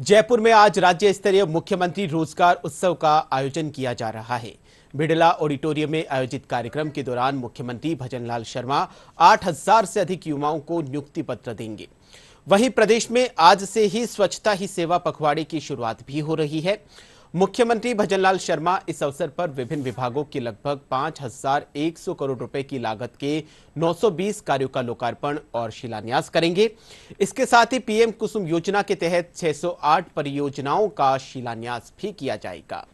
जयपुर में आज राज्य स्तरीय मुख्यमंत्री रोजगार उत्सव का आयोजन किया जा रहा है बिड़ला ऑडिटोरियम में आयोजित कार्यक्रम के दौरान मुख्यमंत्री भजनलाल शर्मा 8000 से अधिक युवाओं को नियुक्ति पत्र देंगे वहीं प्रदेश में आज से ही स्वच्छता ही सेवा पखवाड़े की शुरुआत भी हो रही है मुख्यमंत्री भजनलाल शर्मा इस अवसर पर विभिन्न विभागों की लगभग 5,100 करोड़ रुपए की लागत के 920 कार्यों का लोकार्पण और शिलान्यास करेंगे इसके साथ ही पीएम कुसुम योजना के तहत 608 परियोजनाओं का शिलान्यास भी किया जाएगा